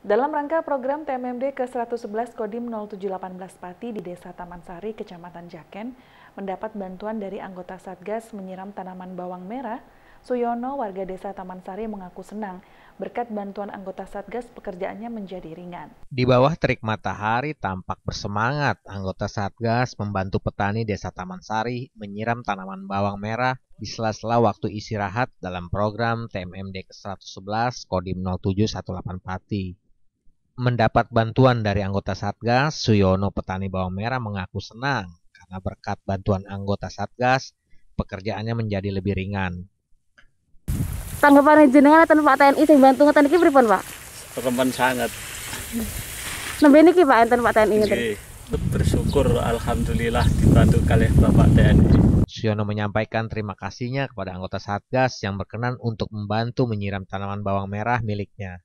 Dalam rangka program TMMD ke-111 Kodim 0718 Pati di Desa Taman Sari, Kecamatan Jaken, mendapat bantuan dari anggota Satgas menyiram tanaman bawang merah, Suyono warga Desa Taman Sari mengaku senang berkat bantuan anggota Satgas pekerjaannya menjadi ringan. Di bawah terik matahari tampak bersemangat anggota Satgas membantu petani Desa Taman Sari menyiram tanaman bawang merah di sela-sela waktu istirahat dalam program TMMD ke-111 Kodim 0718 Pati mendapat bantuan dari anggota Satgas, Suyono petani bawang merah mengaku senang karena berkat bantuan anggota Satgas, pekerjaannya menjadi lebih ringan. Tanggapan jenengan atau Pak TNI yang bantu ngetan ini pripun, Pak? Kekemen sangat. Nambah ini Pak enten Pak TNI ngetan. Bersyukur alhamdulillah dibantu kalih Bapak TNI. Suyono menyampaikan terima kasihnya kepada anggota Satgas yang berkenan untuk membantu menyiram tanaman bawang merah miliknya.